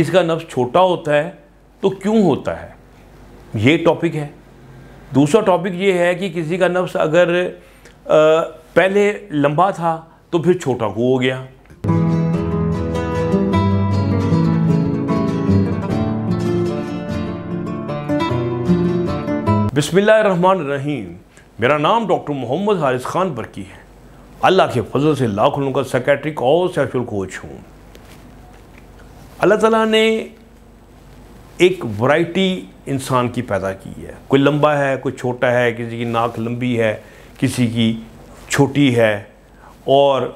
इसका नफ्स छोटा होता है तो क्यों होता है ये टॉपिक है दूसरा टॉपिक ये है कि किसी का नफ्स अगर आ, पहले लंबा था तो फिर छोटा हो गया रहमान रहीम मेरा नाम डॉक्टर मोहम्मद हारिस खान बरकी है अल्लाह के फजल से लाखों का सेक्रेटरी और सेक्शुअल कोच हूँ अल्लाह ताला ने एक वैरायटी इंसान की पैदा की है कोई लंबा है कोई छोटा है किसी की नाक लंबी है किसी की छोटी है और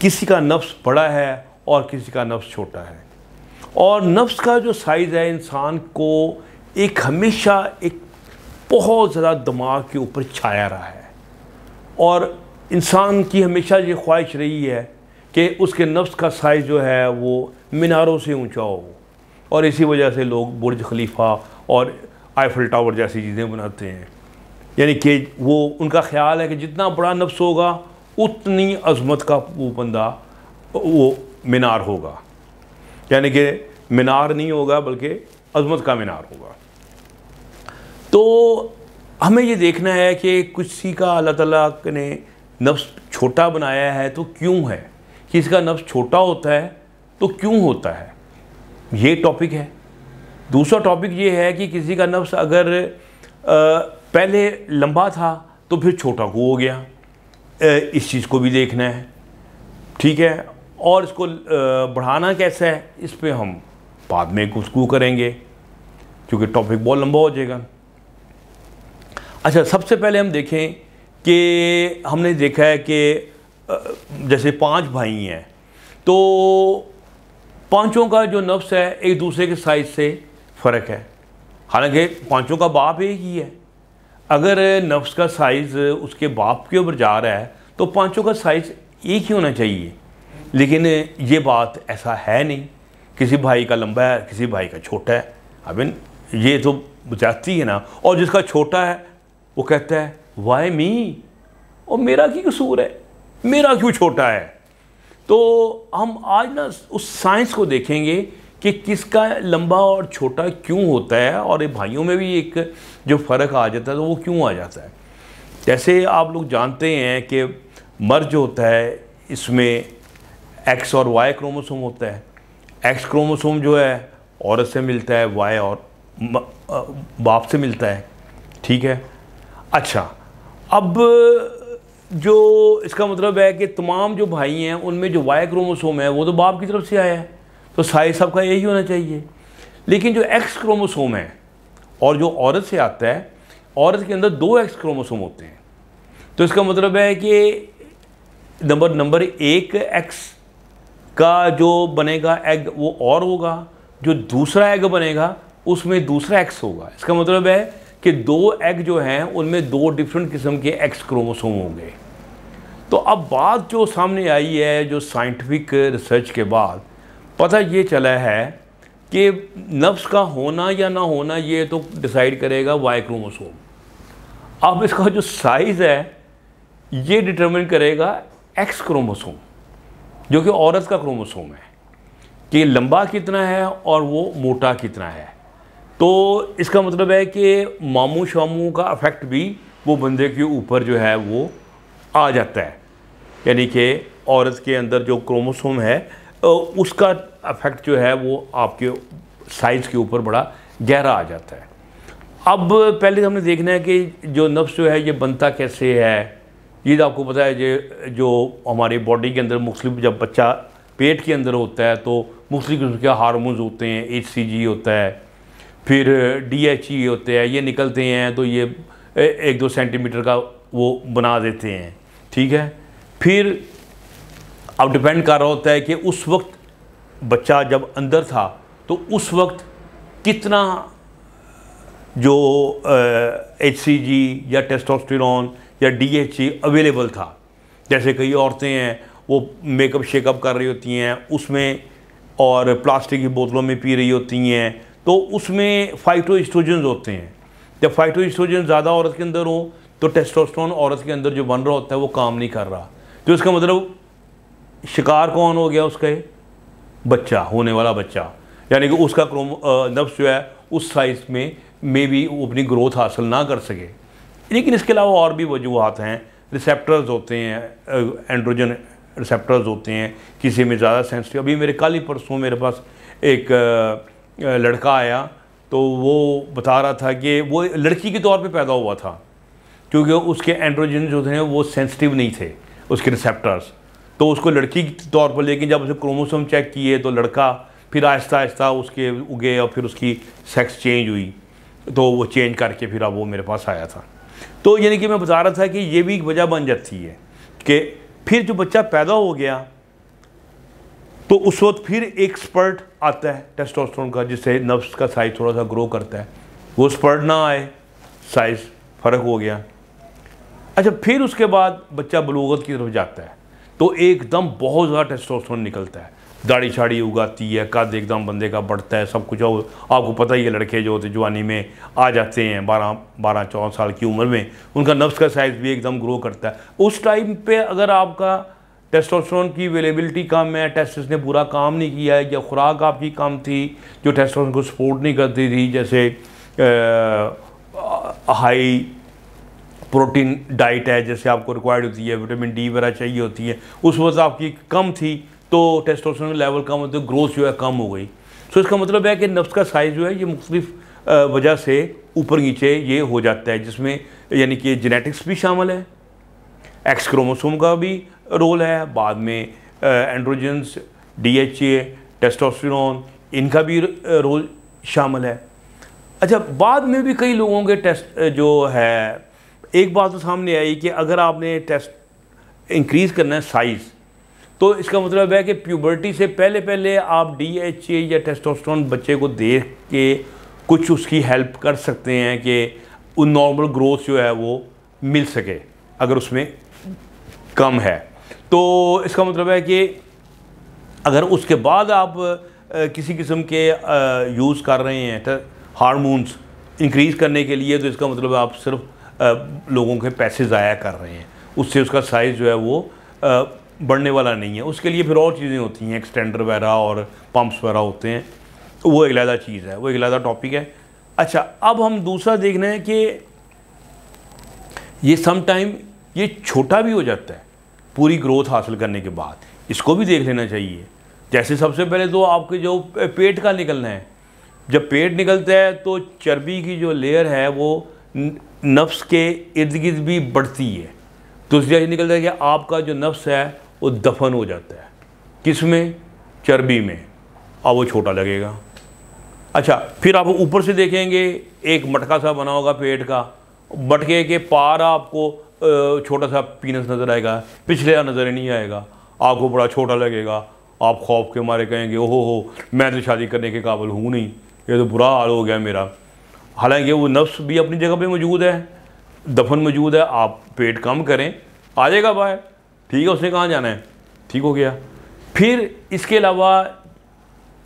किसी का नफ्स बड़ा है और किसी का नफ्स छोटा है और नफ्स का जो साइज़ है इंसान को एक हमेशा एक बहुत ज़्यादा दिमाग के ऊपर छाया रहा है और इंसान की हमेशा ये ख्वाहिश रही है कि उसके नफ्स का साइज़ जो है वो मीनारों से ऊंचा हो और इसी वजह से लोग बुर्ज खलीफा और आईफल टावर जैसी चीज़ें बनाते हैं यानी कि वो उनका ख्याल है कि जितना बड़ा नफ्स होगा उतनी अजमत का वो बंदा वो मीनार होगा यानी कि मीनार नहीं होगा बल्कि अजमत का मीनार होगा तो हमें ये देखना है कि सी का अल्लाह तला ने नफ्स छोटा बनाया है तो क्यों है कि इसका नफ्स छोटा होता है तो क्यों होता है ये टॉपिक है दूसरा टॉपिक ये है कि किसी का नफ्स अगर आ, पहले लंबा था तो फिर छोटा हो गया आ, इस चीज़ को भी देखना है ठीक है और इसको बढ़ाना कैसा है इस पर हम बाद में कू करेंगे क्योंकि टॉपिक बहुत लंबा हो जाएगा अच्छा सबसे पहले हम देखें कि हमने देखा है कि जैसे पांच भाई हैं तो पांचों का जो नफ्स है एक दूसरे के साइज से फ़र्क है हालांकि पांचों का बाप एक ही है अगर नफ्स का साइज़ उसके बाप के ऊपर जा रहा है तो पांचों का साइज़ एक ही होना चाहिए लेकिन ये बात ऐसा है नहीं किसी भाई का लंबा है किसी भाई का छोटा है अबिन ये तो जाती है ना और जिसका छोटा है वो कहता है वाई मी और मेरा की कसूर है मेरा क्यों छोटा है तो हम आज ना उस साइंस को देखेंगे कि किसका लंबा और छोटा क्यों होता है और ये भाइयों में भी एक जो फ़र्क आ जाता है तो वो क्यों आ जाता है जैसे आप लोग जानते हैं कि मर जो होता है इसमें एक्स और वाई क्रोमोसोम होता है एक्स क्रोमोसोम जो है औरत से मिलता है वाई और बाप से मिलता है ठीक है अच्छा अब जो इसका मतलब है कि तमाम जो भाई हैं उनमें जो वाई क्रोमोसोम है वो तो बाप की तरफ से आया है तो साई साहब का यही होना चाहिए लेकिन जो एक्स क्रोमोसोम है और जो औरत से आता है औरत के अंदर दो एक्स क्रोमोसोम होते हैं तो इसका मतलब है कि नंबर नंबर एक एक्स का जो बनेगा एग वो और होगा जो दूसरा एग बनेगा उसमें दूसरा एक्स होगा इसका मतलब है कि दो एग जो हैं उनमें दो डिफरेंट किस्म के एक्स क्रोमोसोम होंगे तो अब बात जो सामने आई है जो साइंटिफिक रिसर्च के बाद पता ये चला है कि नफ्स का होना या ना होना ये तो डिसाइड करेगा वाई क्रोमोसोम अब इसका जो साइज़ है ये डिटरमिन करेगा एक्स क्रोमोसोम जो कि औरत का क्रोमोसोम है कि लंबा कितना है और वो मोटा कितना है तो इसका मतलब है कि मामू शामू का अफेक्ट भी वो बंदे के ऊपर जो है वो आ जाता है यानी कि औरत के अंदर जो क्रोमोसोम है उसका अफेक्ट जो है वो आपके साइज़ के ऊपर बड़ा गहरा आ जाता है अब पहले हमने देखना है कि जो नफ्स जो है ये बनता कैसे है ये तो आपको पता है ये जो हमारे बॉडी के अंदर मुख्त जब बच्चा पेट के अंदर होता है तो मुख्तु किस्म के हारमोन्स होते हैं एच होता है फिर डी e होते हैं ये निकलते हैं तो ये एक दो सेंटीमीटर का वो बना देते हैं ठीक है फिर अब डिपेंड कर रहा होता है कि उस वक्त बच्चा जब अंदर था तो उस वक्त कितना जो एच या टेस्टोस्टेरोन या डी अवेलेबल e था जैसे कई औरतें हैं वो मेकअप शेकअप कर रही होती हैं उसमें और प्लास्टिक की बोतलों में पी रही होती हैं तो उसमें फाइटो होते हैं जब फाइटो ज़्यादा औरत के अंदर हो तो टेस्टोस्टोन औरत के अंदर जो बन रहा होता है वो काम नहीं कर रहा तो इसका मतलब शिकार कौन हो गया उसका बच्चा होने वाला बच्चा यानी कि उसका क्रोम नफ्स जो है उस साइज़ में मे भी वो अपनी ग्रोथ हासिल ना कर सके लेकिन इसके अलावा और भी वजूहत हैं रिसेप्टर्स होते हैं एंड्रोजन रिसेप्टर्स होते हैं किसी में ज़्यादा सेंसिटिव अभी मेरे कल ही परसों मेरे पास एक लड़का आया तो वो बता रहा था कि वो लड़की के तौर पे पैदा हुआ था क्योंकि उसके एंड्रोजन जो थे वो सेंसिटिव नहीं थे उसके रिसेप्टर्स तो उसको लड़की के तौर पर लेकिन जब उसे क्रोमोसोम चेक किए तो लड़का फिर आहिस्ता आहिस्ता उसके उगे और फिर उसकी सेक्स चेंज हुई तो वो चेंज करके फिर अब वो मेरे पास आया था तो यानी कि मैं बता रहा था कि ये भी एक वजह बन जाती है कि फिर जो बच्चा पैदा हो गया तो उस वक्त फिर एक स्पर्ट आता है टेस्टोस्टेरोन का जिससे नफ्स का साइज थोड़ा सा ग्रो करता है वो स्पर्ट ना आए साइज फ़र्क हो गया अच्छा फिर उसके बाद बच्चा बलूगत की तरफ जाता है तो एकदम बहुत ज़्यादा टेस्टोस्टेरोन निकलता है दाढ़ी छाड़ी उगाती है कद एकदम बंदे का बढ़ता है सब कुछ और आपको पता ही है लड़के जो होते जवानी में आ जाते हैं बारह बारह चौदह साल की उम्र में उनका नफ्स का साइज़ भी एकदम ग्रो करता है उस टाइम पे अगर आपका टेस्टोस्टेरोन की अवेलेबिलिटी कम है टेस्टिस ने पूरा काम नहीं किया है या खुराक आपकी कम थी जो टेस्टोस्टेरोन को सपोर्ट नहीं करती थी जैसे आ, हाई प्रोटीन डाइट है जैसे आपको रिक्वायर्ड होती है विटामिन डी वगैरह चाहिए होती है उस वक्त आपकी कम थी तो टेस्टोस्टेरोन लेवल कम होते ग्रोथ जो है कम हो गई सो इसका मतलब है कि नफ्स का साइज़ जो है ये मुख्तलिफ वजह से ऊपर नीचे ये हो जाता है जिसमें यानी कि जेनेटिक्स भी शामिल है एक्स क्रोमोसोम का भी रोल है बाद में एंड्रोजेंस डीएचए टेस्टोस्टेरोन इनका भी रोल शामिल है अच्छा बाद में भी कई लोगों के टेस्ट जो है एक बात तो सामने आई कि अगर आपने टेस्ट इंक्रीज़ करना है साइज़ तो इसका मतलब है कि प्यूबर्टी से पहले पहले आप डी एच ए या टेस्टोस्टेरोन बच्चे को देख के कुछ उसकी हेल्प कर सकते हैं कि उन नॉर्मल ग्रोथ जो है वो मिल सके अगर उसमें कम है तो इसका मतलब है कि अगर उसके बाद आप किसी किस्म के यूज़ कर रहे हैं हारमोन्स तो इंक्रीज़ करने के लिए तो इसका मतलब आप सिर्फ लोगों के पैसे ज़ाया कर रहे हैं उससे उसका साइज़ जो है वो बढ़ने वाला नहीं है उसके लिए फिर और चीज़ें होती हैं एक्सटेंडर वगैरह और पम्प्स वगैरह होते हैं वो एक अलहदा चीज़ है वो एक अलहदा टॉपिक है अच्छा अब हम दूसरा देख रहे हैं कि ये समटाइम ये छोटा भी हो जाता है पूरी ग्रोथ हासिल करने के बाद इसको भी देख लेना चाहिए जैसे सबसे पहले तो आपके जो पेट का निकलना है जब पेट निकलता है तो चर्बी की जो लेयर है वो नफ्स के इर्द गिर्द भी बढ़ती है तो उस ये निकलता है कि आपका जो नफ्स है वो दफन हो जाता है किस में चर्बी में और वो छोटा लगेगा अच्छा फिर आप ऊपर से देखेंगे एक मटका सा बना होगा पेट का मटके के पार आपको छोटा सा पीनस नज़र आएगा पिछले नज़र नहीं आएगा आपको बड़ा छोटा लगेगा आप खौफ के मारे कहेंगे ओहो हो मैं तो शादी करने के काबिल हूँ नहीं ये तो बुरा हाल हो गया मेरा हालांकि वो नफ्स भी अपनी जगह पे मौजूद है दफन मौजूद है आप पेट कम करें आ जाएगा बाहर ठीक है उसने कहाँ जाना है ठीक हो गया फिर इसके अलावा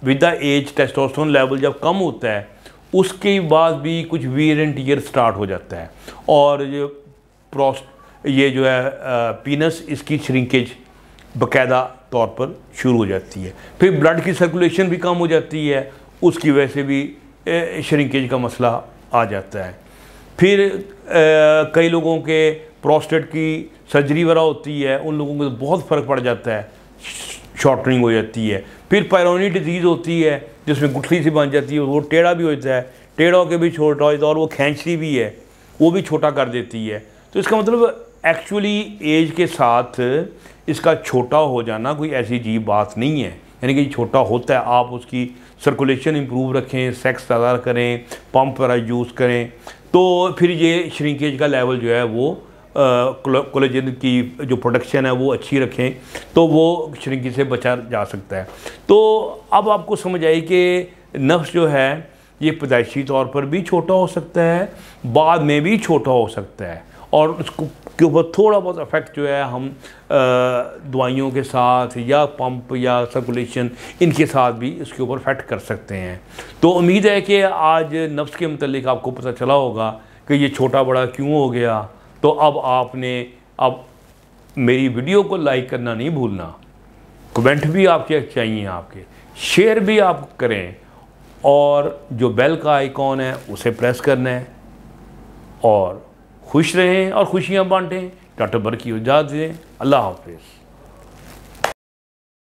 with the age testosterone level जब कम होता है उसके बाद भी कुछ वीर एंड टीयर स्टार्ट हो जाता है और ये प्रोस्ट ये जो है पीनस इसकी श्रिंकेज बकायदा तौर पर शुरू हो जाती है फिर ब्लड की सर्कुलेशन भी कम हो जाती है उसकी वजह से भी श्रिंकेज का मसला आ जाता है फिर कई लोगों के प्रोस्टेट की सर्जरी वगैरह होती है उन लोगों को बहुत फ़र्क पड़ जाता है शॉर्टनिंग हो जाती है फिर पैरोनी डिजीज़ होती है जिसमें गुठली सी बन जाती है वो टेढ़ा भी हो जाता है टेढ़ा होकर भी छोटा होता है और वो खींचती भी है वो भी छोटा कर देती है तो इसका मतलब एक्चुअली एज के साथ इसका छोटा हो जाना कोई ऐसी जीव बात नहीं है यानी कि छोटा होता है आप उसकी सर्कुलेशन इम्प्रूव रखें सेक्स ज़्यादा करें पंप वगैरह यूज़ करें तो फिर ये श्रिंकेज का लेवल जो है वो कोलेजन की जो प्रोडक्शन है वो अच्छी रखें तो वो श्रिंकी से बचा जा सकता है तो अब आपको समझ आई कि नफ्स जो है ये पैदाइशी तौर पर भी छोटा हो सकता है बाद में भी छोटा हो सकता है और उसको के ऊपर थोड़ा बहुत अफेक्ट जो है हम दवाइयों के साथ या पंप या सर्कुलेशन इनके साथ भी इसके ऊपर अफेक्ट कर सकते हैं तो उम्मीद है कि आज नफ्स के मतलब आपको पता चला होगा कि ये छोटा बड़ा क्यों हो गया तो अब आपने अब मेरी वीडियो को लाइक करना नहीं भूलना कमेंट भी आपके चाहिए आपके शेयर भी आप करें और जो बेल का आइकॉन है उसे प्रेस करना है और खुश रहें और खुशियाँ बांटें डॉक्टर बर की इजाज़त दें अल्लाह हाफिज़